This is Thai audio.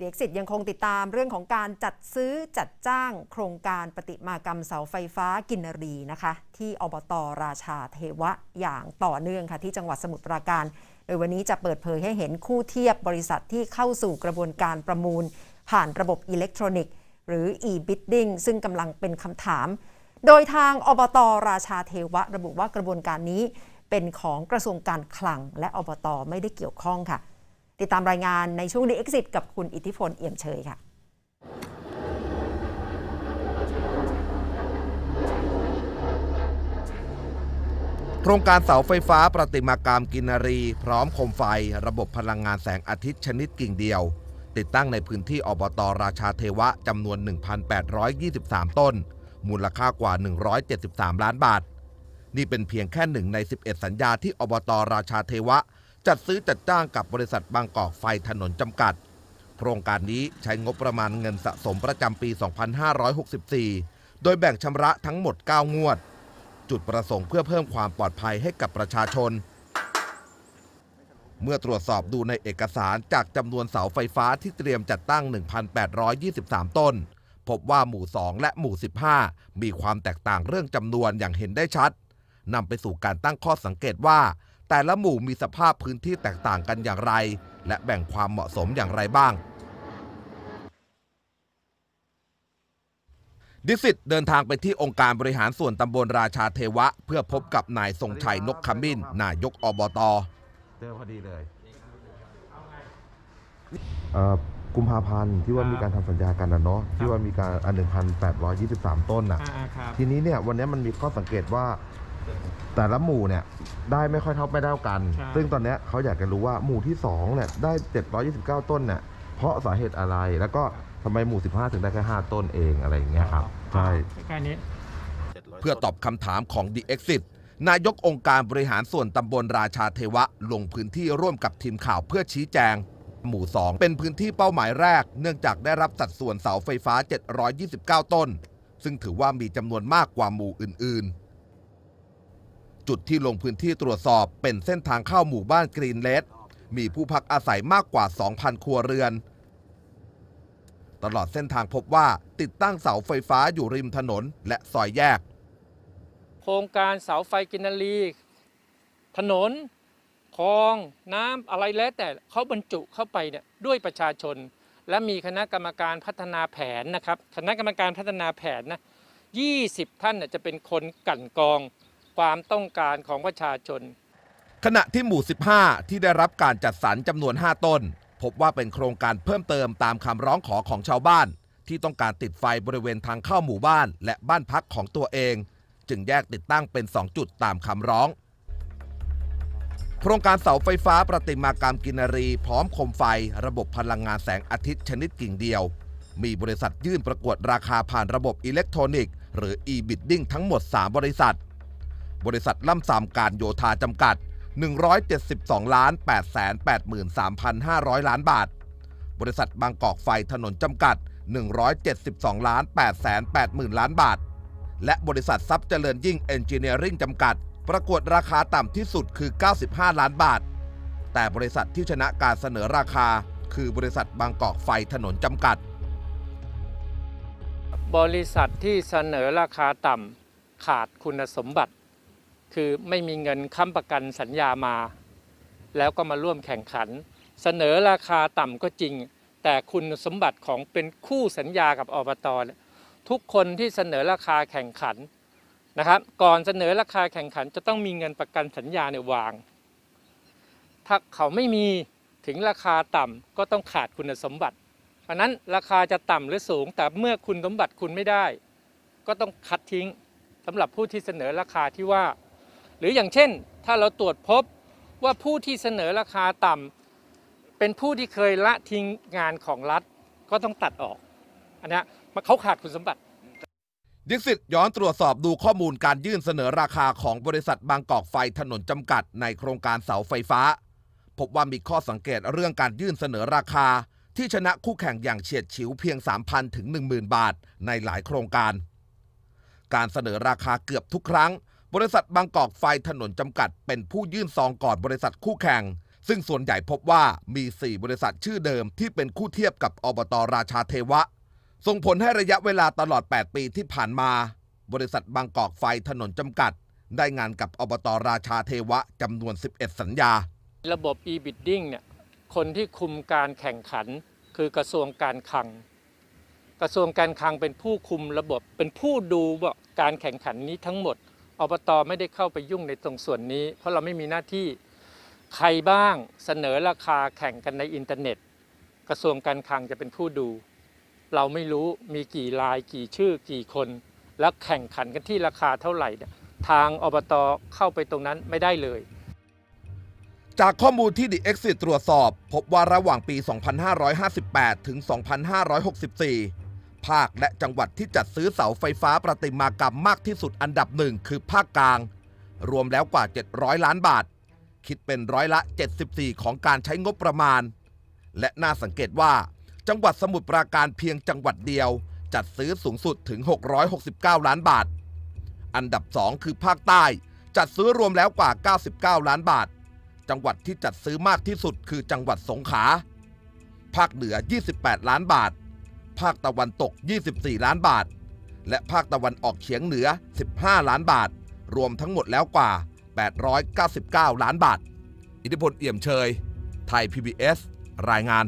เด็กสิทธิ์ยังคงติดตามเรื่องของการจัดซื้อจัดจ้างโครงการปฏิมากรรมเสาไฟฟ้ากินรีนะคะ ที่อบตรราชาเทวะอย่างต่อเนื่องค่ะที่จังหวัดสมุทรปราการ โดยวันนี้จะเปิดเผยให้เห็นคู่เทียบบริษัทที่เข้าสู่กระบวนการประมูลผ่านระบบอิเล็กทรอนิกส์หรือ e-bidding ซึ่งกำลังเป็นคำถาม โดยทางอบตอราชาเทวะ ระบุว่ากระบวนการนี้ เป็นของกระทรวงการคลัง และอบต ไม่ได้เกี่ยวข้องค่ะติดตามรายงานในช่วงเอ็ Exit กับคุณอิทธิพลเอี่ยมเชยค่ะ โครงการเสาไฟฟ้าประติมากรรมกินรี พร้อมโคมไฟ ระบบพลังงานแสงอาทิตย์ชนิดกิ่งเดียว ติดตั้งในพื้นที่อบตรราชาเทวะจำนวน 1,823 ต้น มูลค่ากว่า 173 ล้านบาท นี่เป็นเพียงแค่หนึ่งใน 11 สัญญาที่อบตอราชาเทวะจัดซื้อจัดจ้างกับบริษัทบางกอกไฟถนนจำกัด โครงการนี้ใช้งบประมาณเงินสะสมประจำปี 2564 โดยแบ่งชำระทั้งหมด 9 งวด จุดประสงค์เพื่อเพิ่มความปลอดภัยให้กับประชาชน เมื่อตรวจสอบดูในเอกสารจากจำนวนเสาไฟฟ้าที่เตรียมจัดตั้ง 1,823 ต้น พบว่าหมู่ 2 และหมู่ 15 มีความแตกต่างเรื่องจำนวนอย่างเห็นได้ชัดนำไปสู่การตั้งข้อสังเกตว่าแต่ละหมู่มีสภาพพื้นที่แตกต่างกันอย่างไร และแบ่งความเหมาะสมอย่างไรบ้าง ดิสิตเดินทางไปที่องค์การบริหารส่วนตำบลราชาเทวะเพื่อพบกับนายทรงชัยนกขมิ้นนายกอบตเจอพอดีเลยกุมภาพันธ์ที่ว่ามีการทำสัญญากันนะเนาะที่ว่ามีการอันหนึ่งพันแปดร้อยยี่สิบสามต้นน่ะทีนี้เนี่ยวันนี้มันมีข้อสังเกตว่าแต่ละหมู่เนี่ยได้ไม่ค่อยเท่าไม่เท่ากันใช่ซึ่งตอนนี้เขาอยากจะรู้ว่าหมู่ที่2เนี่ยได้ 729 ต้นเนี่ยเพราะสาเหตุอะไร แล้วก็ทำไมหมู่ 15 ถึงได้แค่ 5 ต้นเองอะไรอย่างเงี้ยครับ ใช่แค่นี้ เพื่อตอบคำถามของ The Exit นายกองค์การบริหารส่วนตำบลราชาเทวะลงพื้นที่ร่วมกับทีมข่าวเพื่อชี้แจง หมู่ 2 เป็นพื้นที่เป้าหมายแรกเนื่องจากได้รับสัดส่วนเสาไฟฟ้า 729 ต้น ซึ่งถือว่ามีจำนวนมากกว่าหมู่อื่น ๆจุดที่ลงพื้นที่ตรวจสอบเป็นเส้นทางเข้าหมู่บ้านกรีนเลดมีผู้พักอาศัยมากกว่า 2,000 ครัวเรือน ตลอดเส้นทางพบว่าติดตั้งเสาไฟฟ้าอยู่ริมถนนและซอยแยก โครงการเสาไฟกินนารีถนน คลอง น้ำ อะไรแล้ว แต่เขาบรรจุเข้าไปเนี่ย ด้วยประชาชน และมีคณะกรรมการพัฒนาแผนนะครับ คณะกรรมการพัฒนาแผนนะ20 ท่านจะเป็นคนกั่นกองความต้องการของประชาชน ขณะที่หมู่ 15 ที่ได้รับการจัดสรรจำนวน 5 ต้น พบว่าเป็นโครงการเพิ่มเติมตามคำร้องขอของชาวบ้าน ที่ต้องการติดไฟบริเวณทางเข้าหมู่บ้าน และบ้านพักของตัวเอง จึงแยกติดตั้งเป็น 2 จุดตามคำร้อง โครงการเสาไฟฟ้าประติมากรรมกินรี พร้อมคมไฟ ระบบพลังงานแสงอาทิตย์ชนิดกิ่งเดียว มีบริษัทยื่นประกวดราคาผ่านระบบอิเล็กทรอนิกส์หรือ e-bidding ทั้งหมด 3 บริษัทบริษัทล่ำสามการโยธาจำกัด 172ล้าน8 8 3 5 0 0 ล้านบาท บริษัทบางกอกไฟถนนจำกัด 172ล้าน8 8 0 0 0ล้านบาท และบริษัททรัพย์เจริญยิ่งเอนจิเนียริ่งจำกัด ประกวดราคาต่ำที่สุดคือ 95 ล้านบาท แต่บริษัทที่ชนะการเสนอราคาคือบริษัทบางกอกไฟถนนจำกัด บริษัทที่เสนอราคาต่ำขาดคุณสมบัติคือ ไม่มีเงินค้ำประกันสัญญามา แล้วก็มาร่วมแข่งขัน เสนอราคาต่ำก็จริง แต่คุณสมบัติของเป็นคู่สัญญากับอบตทุกคนที่เสนอราคาแข่งขันนะครับก่อนเสนอราคาแข่งขันจะต้องมีเงินประกันสัญญาเนี่ยวาง ถ้าเขาไม่มีถึงราคาต่ำก็ต้องขาดคุณสมบัติ เพราะนั้นราคาจะต่ำหรือสูง แต่เมื่อคุณสมบัติคุณไม่ได้ ก็ต้องคัดทิ้งสำหรับผู้ที่เสนอราคาที่ว่าหรืออย่างเช่น ถ้าเราตรวจพบว่าผู้ที่เสนอราคาต่ำเป็นผู้ที่เคยละทิ้งงานของรัฐก็ต้องตัดออก อันนี้เขาขาดคุณสมบัติ ดิสิตย้อนตรวจสอบดูข้อมูลการยื่นเสนอราคาของบริษัทบางกอกไฟถนนจำกัดในโครงการเสาไฟฟ้า พบว่ามีข้อสังเกตเรื่องการยื่นเสนอราคาที่ชนะคู่แข่งอย่างเฉียดฉิว เพียง3,000ถึง10,000บาท ในหลายโครงการ การเสนอราคาเกือบทุกครั้งบริษัทบางกอกไฟถนนจำกัด เป็นผู้ยื่นซองก่อนบริษัทคู่แข่ง ซึ่งส่วนใหญ่พบว่ามี 4 บริษัทชื่อเดิมที่เป็นคู่เทียบกับอบตราชาเทวะส่งผลให้ระยะเวลาตลอด 8 ปีที่ผ่านมา บริษัทบางกอกไฟถนนจำกัด ได้งานกับอบตราชาเทวะ จำนวน 11 สัญญา ระบบ e-bidding เนี่ยคนที่คุมการแข่งขัน คือกระทรวงการคลัง กระทรวงการคลังเป็นผู้คุมระบบเป็นผู้ดูการแข่งขันนี้ทั้งหมดอบตไม่ได้เข้าไปยุ่งในตรงส่วนนี้ เพราะเราไม่มีหน้าที่ใครบ้างเสนอราคาแข่งกันในอินเทอร์เน็ต กระทรวงการคลังจะเป็นผู้ดู เราไม่รู้มีกี่รายกี่ชื่อกี่คน แล้วแข่งขันกันที่ราคาเท่าไหร่ ทางอบตเข้าไปตรงนั้นไม่ได้เลย จากข้อมูลที่ดิเอ็กซิตรวจสอบ พบว่าระหว่างปี 2558 ถึง 2564ภาคและจังหวัดที่จัดซื้อเสาไฟฟ้าประติมากรรมมากที่สุด อันดับหนึ่งคือภาคกลาง รวมแล้วกว่า 700 ล้านบาท คิดเป็นร้อยละ 74 ของการใช้งบประมาณ และน่าสังเกตว่า จังหวัดสมุทรปราการเพียงจังหวัดเดียวจัดซื้อสูงสุดถึง 669 ล้านบาท อันดับ 2 คือภาคใต้จัดซื้อรวมแล้วกว่า 99 ล้านบาท จังหวัดที่จัดซื้อมากที่สุดคือจังหวัดสงขลาภาคเหนือ 28 ล้านบาทภาคตะวันตก 24 ล้านบาท และภาคตะวันออกเฉียงเหนือ 15 ล้านบาท รวมทั้งหมดแล้วกว่า 899 ล้านบาท อิทธิพลเอี่ยมเชย ไทย PBS รายงาน